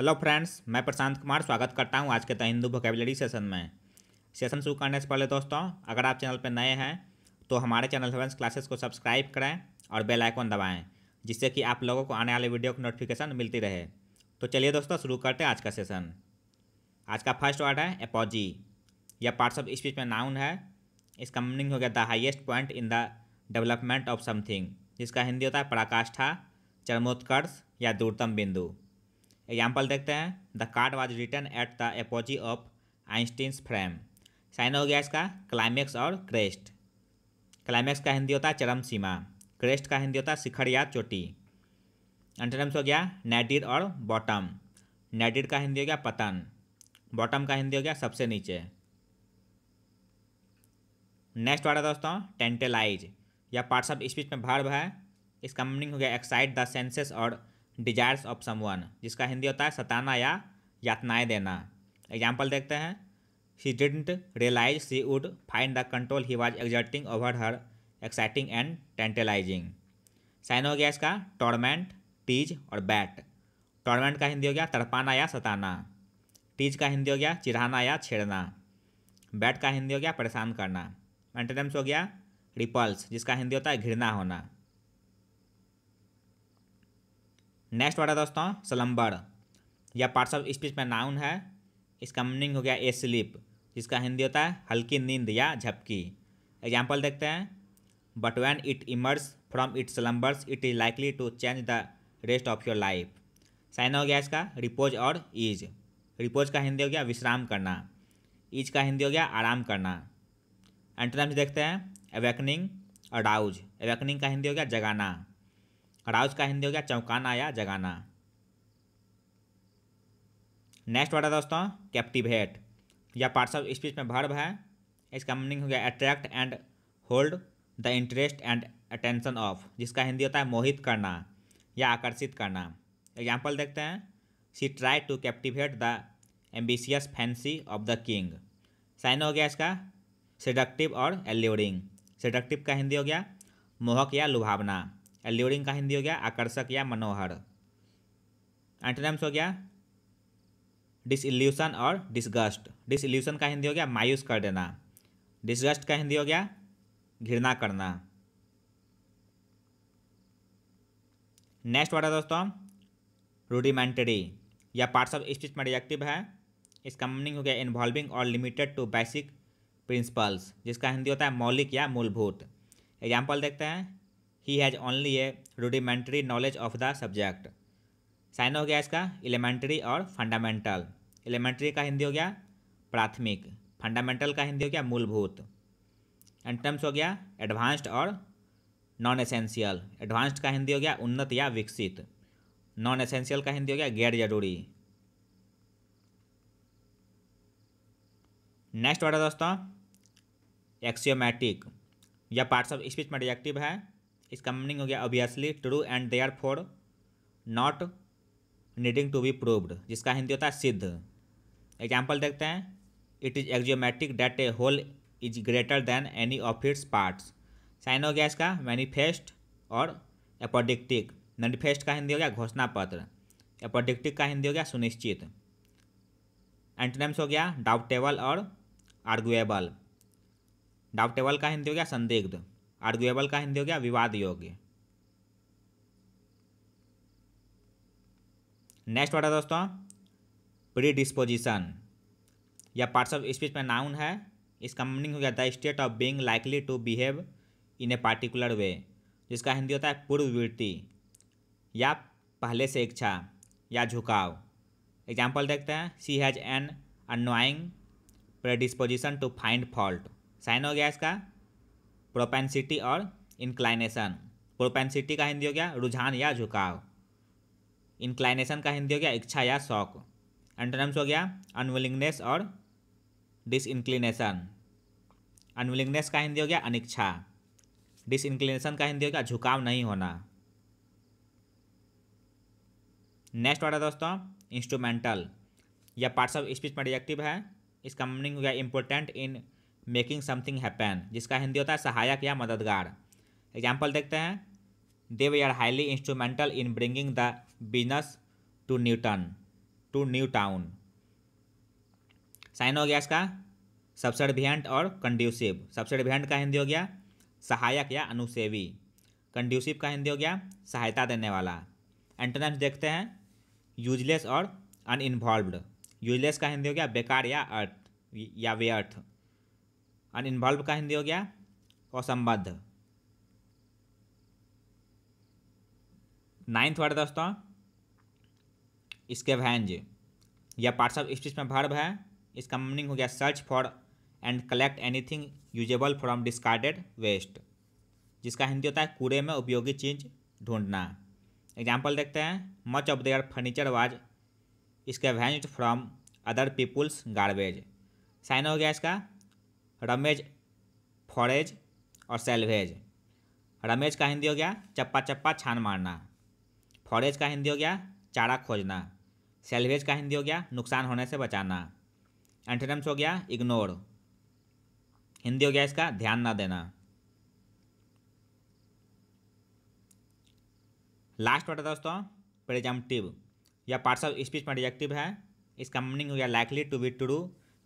hello friends मैं प्रशांत कुमार स्वागत करता हूं आज के द हिंदू वोकेबलरी सेशन में सेशन शुरू करने से पहले दोस्तों अगर आप चैनल पर नए हैं तो हमारे चैनल हेवेंस क्लासेस को सब्सक्राइब करें और बेल आइकन दबाएं जिससे कि आप लोगों को आने वाले वीडियो की नोटिफिकेशन मिलती रहे तो चलिए दोस्तों शुरू करते हैं आज का सेशन आज का फर्स्ट वर्ड है एपोजी यह पार्ट्स ऑफ स्पीच में नाउन है इसका मीनिंग हो गया the highest point in the development of something जिसका हिंदी होता है पराकाष्ठा चरमोत्कर्ष या दूरतम बिंदु एग्जाम्पल देखते हैं the card was return at the apogee of Einstein's frame sign हो गया इसका क्लाइमेक्स और क्रेस्ट क्लाइमेक्स का हिंदी होता है चरम सीमा क्रेस्ट का हिंदी होता है शिखर या चोटी एंटरम्स हो गया नेडिड और बॉटम नेडिड का हिंदी हो गया पतन बॉटम का हिंदी हो गया सबसे नीचे नेक्स्ट वर्ड है दोस्तों टेंटेलाइज या पार्ट्स ऑफ स्पीच में भर्व है इसका मीनिंग हो गया एक्साइट द सेंसेस और डिजायर्स ऑफ समवन जिसका हिंदी होता है सताना या यातनाएं देना एग्जाम्पल देखते हैं she didn't realise she would find the control he was exerting over her exciting and tantalising sign हो गया इसका टॉर्मेंट टीज और बैट टॉर्मेंट का हिंदी हो गया तड़पाना या सताना टीज का हिंदी हो गया चिढ़ाना या छेड़ना बैट का हिंदी हो गया परेशान करना एंटेनम्स हो गया रिपल्स जिसका हिंदी होता है घृणा होना नेक्स्ट वर्ड है दोस्तों स्लम्बर या पार्ट्स ऑफ स्पीच में नाउन है इसका मीनिंग हो गया ए स्लिप जिसका हिंदी होता है हल्की नींद या झपकी एग्जाम्पल देखते हैं but when it emerges from it slumbers it is likely to change the rest of your life sign हो गया इसका रिपोज और ईज रिपोज का हिंदी हो गया विश्राम करना ईज का हिंदी हो गया आराम करना एंट्रेंस देखते हैं अवेकनिंग अडाउज अवेकनिंग का हिंदी हो गया जगाना अराउज का हिंदी हो गया चौंकाना या जगाना नेक्स्ट वर्ड है दोस्तों कैप्टिवेट या पार्ट्स ऑफ स्पीच में भर्व है इसका मीनिंग हो गया attract and hold the interest and attention of जिसका हिंदी होता है मोहित करना या आकर्षित करना एग्जाम्पल देखते हैं she try to captivate the ambitious fancy of the king sign हो गया इसका सेडक्टिव और एल्यूरिंग सेडक्टिव का हिंदी हो गया मोहक या लुभावना एल्यूरिंग का हिंदी हो गया आकर्षक या मनोहर एंटोनिम्स हो गया डिसल्यूशन और डिसगस्ट डिसल्यूशन का हिंदी हो गया मायूस कर देना डिसगस्ट का हिंदी हो गया घृणा करना नेक्स्ट वर्ड है दोस्तों रूडिमेंटरी या पार्ट्स ऑफ स्पीच में रिएक्टिव है इसका मीनिंग हो गया इन्वॉल्विंग और लिमिटेड टू बेसिक प्रिंसिपल्स जिसका हिंदी होता है मौलिक या मूलभूत एग्जाम्पल देखते हैं he has only a rudimentary knowledge of the subject sign हो गया इसका एलिमेंट्री और फंडामेंटल एलिमेंट्री का हिंदी हो गया प्राथमिक फंडामेंटल का हिंदी हो गया मूलभूत एंड टर्म्स हो गया एडवांस्ड और नॉन एसेंशियल एडवांस्ड का हिंदी हो गया उन्नत या विकसित नॉन एसेंशियल का हिंदी हो गया गैर जरूरी नेक्स्ट वर्ड है दोस्तों एक्सियोमैटिक यह पार्ट्स ऑफ स्पीच में डिजेक्टिव है इसका मीनिंग हो गया obviously true and therefore not needing to be proved जिसका हिंदी होता है सिद्ध एग्जाम्पल देखते हैं it is axiomatic that a whole is greater than any of its parts sign हो गया इसका मैनिफेस्ट और एपोडिक्टिक मैनिफेस्ट का हिंदी हो गया घोषणा पत्र एपोडिक्टिक का हिंदी हो गया सुनिश्चित एंटनेम्स हो गया डाउटेबल और आर्गुएबल डाउटेबल का हिंदी हो गया संदिग्ध आर्ग्यूएबल का हिंदी हो गया विवाद योग्य नेक्स्ट वर्ड है दोस्तों प्री डिस्पोजिशन या पार्ट्स ऑफ स्पीच में नाउन है इसका मीनिंग हो गया the state of being likely to behave in a particular way जिसका हिंदी होता है पूर्ववृत्ति या पहले से इच्छा या झुकाव एग्जाम्पल देखते हैं she has an annoying predisposition to find fault sign हो गया इसका प्रोपेंसिटी और इंक्लाइनेशन प्रोपेंसिटी का हिंदी हो गया रुझान या झुकाव इंक्लाइनेशन का हिंदी हो गया इच्छा या शौक एंटोनम्स हो गया अनविलिंगनेस और डिसइंक्लिनेशन अनविलिंगनेस का हिंदी हो गया अनिच्छा डिसइंक्लिनेशन का हिंदी हो गया झुकाव नहीं होना नेक्स्ट वर्ड है दोस्तों इंस्ट्रूमेंटल यह पार्ट्स ऑफ स्पीच में डिजेक्टिव है इसका मीनिंग हो गया important in making something happen जिसका हिंदी होता है सहायक या मददगार एग्जाम्पल देखते हैं they we are highly instrumental in bringing the business to Newton to new town sign हो गया इसका सब्सडभियंट और कंड्यूसिव सब्सडभियंट का हिंदी हो गया सहायक या अनुसेवी कंड्यूसिव का हिंदी हो गया सहायता देने वाला एंटोनिम्स देखते हैं यूजलेस और अनइन्वॉल्व यूजलेस का हिंदी हो गया बेकार या अर्थ या व्यर्थ अनइन्वॉल्व का हिंदी हो गया और संबद्ध नाइन्थ वर्ड दोस्तों इसके भैंज यह पार्ट्स ऑफ स्पीच में भर्व है इसका मीनिंग हो गया search for and collect anything usable from discarded waste जिसका हिंदी होता है कूड़े में उपयोगी चीज़ ढूंढना एग्जाम्पल देखते हैं much of their furniture was scavenged from other people's garbage sign हो गया इसका रमेज फॉरेज और सेल्वेज रमेज का हिंदी हो गया चप्पा चप्पा छान मारना फॉरेज का हिंदी हो गया चारा खोजना सेल्वेज का हिंदी हो गया नुकसान होने से बचाना एंटोनिम्स हो गया इग्नोर हिंदी हो गया इसका ध्यान ना देना लास्ट वर्ड है दोस्तों प्रेजम्पटिव या पार्ट्स ऑफ स्पीच में रिजेक्टिव है इसका मीनिंग हो गया likely to be true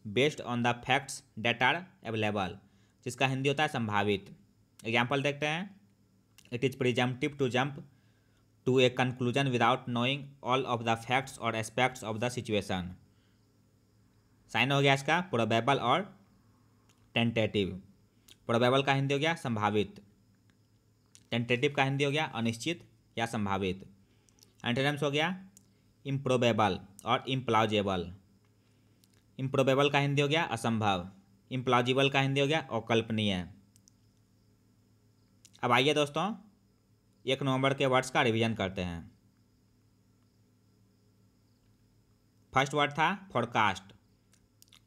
based on the facts that are available जिसका हिंदी होता है संभावित एग्जाम्पल देखते हैं it is presumptive to jump to a conclusion without knowing all of the facts और aspects of the situation sign हो गया इसका प्रोबेबल और टेंटेटिव प्रोबेबल का हिंदी हो गया संभावित टेंटेटिव का हिंदी हो गया अनिश्चित या संभावित एंटेनम्स हो गया इम्प्रोबेबल और इम्प्लाउजेबल इम्प्रोबेबल का हिंदी हो गया असंभव इम्प्लॉजिबल का हिंदी हो गया अकल्पनीय अब आइए दोस्तों एक नवंबर के वर्ड्स का रिवीजन करते हैं फर्स्ट वर्ड था फॉरकास्ट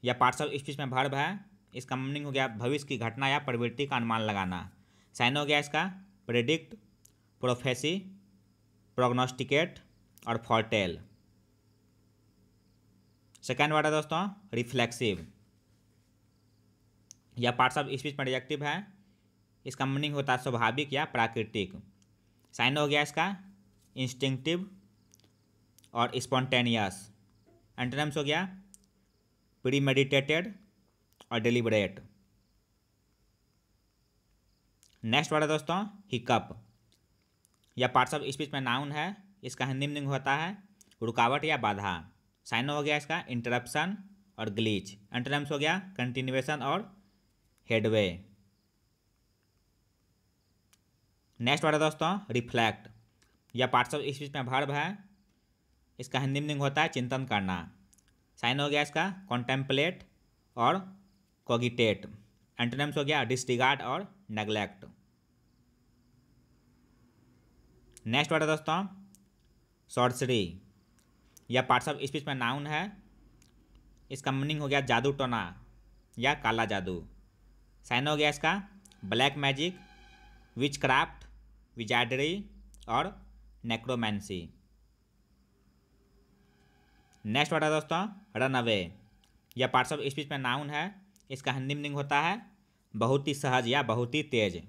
या पार्सल स्पीच में भर्व है इसका मीनिंग हो गया भविष्य की घटना या प्रवृत्ति का अनुमान लगाना साइन हो गया इसका प्रेडिक्ट प्रोफेसी प्रोग्नोस्टिकेट और फॉरटेल सेकेंड वर्ड है दोस्तों रिफ्लेक्सिव या पार्ट्स ऑफ स्पीच में रिजेक्टिव है इसका मीनिंग होता है स्वाभाविक या प्राकृतिक साइन हो गया इसका इंस्टिंक्टिव और स्पॉन्टेनियस एंटनम्स हो गया प्री मेडिटेटेड और डिलीबरेट नेक्स्ट वर्ड है दोस्तों हिकअप यह पार्ट्स ऑफ स्पीच में नाउन है इसका हिंदी मीनिंग होता है रुकावट या बाधा साइन हो गया इसका इंटरप्शन और ग्लीच एंटोनिम्स हो गया कंटिन्यूएशन और हेडवे नेक्स्ट वर्ड है दोस्तों रिफ्लेक्ट या पार्ट्स ऑफ स्पीच में भर्व है इसका हिंदी मीनिंग होता है चिंतन करना साइन हो गया इसका कॉन्टेम्पलेट और कोगिटेट एंटोनम्स हो गया डिस्टिगार्ड और नेग्लेक्ट नेक्स्ट वर्ड है दोस्तों सॉर्सरी या पार्ट्स ऑफ स्पीच में नाउन है इसका मीनिंग हो गया जादू टोना या काला जादू साइन हो गया इसका black magic witchcraft wizardry और नेक्रोमैंसी नेक्स्ट वर्ड है दोस्तों रन अवे यह पार्ट्स ऑफ स्पीच में नाउन है इसका हिंदी मीनिंग होता है बहुत ही सहज या बहुत ही तेज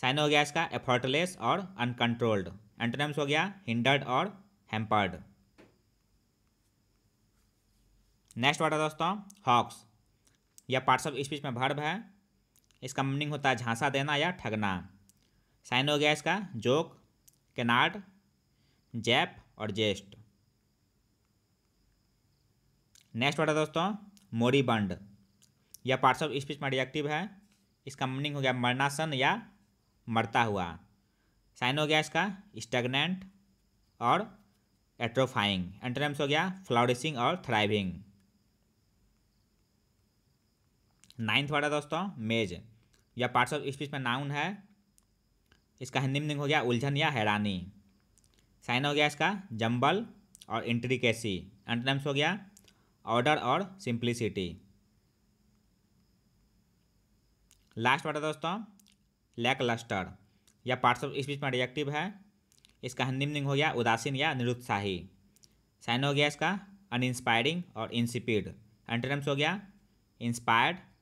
साइन हो गया इसका एफर्टलेस और अनकंट्रोल्ड एंटोनम्स हो गया हिंडर्ड और हेम्पर्ड नेक्स्ट वर्ड है दोस्तों हॉक्स यह पार्ट्स ऑफ स्पीच में भर्ब है इसका मीनिंग होता है झांसा देना या ठगना साइन हो गया इसका जोक केनाड जैप और जेस्ट नेक्स्ट वर्ड है दोस्तों मोरीबंड यह पार्ट्स ऑफ स्पीच में रिएक्टिव है इसका मीनिंग हो गया मरनासन या मरता हुआ साइन हो गया इसका स्टेगनेंट और एट्रोफाइंग एंट्रेम्स हो गया फ्लॉरिशिंग और थ्राइविंग नाइन्थ वर्ड है दोस्तों मेज या पार्ट्स ऑफ स्पीच में नाउन है इसका हिंदी में हो गया उलझन या हैरानी साइन हो गया इसका जम्बल और इंट्रिकेसी एंटनम्स हो गया ऑर्डर और सिंप्लिसिटी लास्ट वर्ड है दोस्तों लैक लस्टर या पार्ट्स ऑफ स्पीच में रिएक्टिव है इसका हिंदी में हो गया उदासीन या निरुत्साही साइन हो गया इसका अनइंस्पायरिंग और इंसिपिड एंटनम्स हो गया इंस्पायर्ड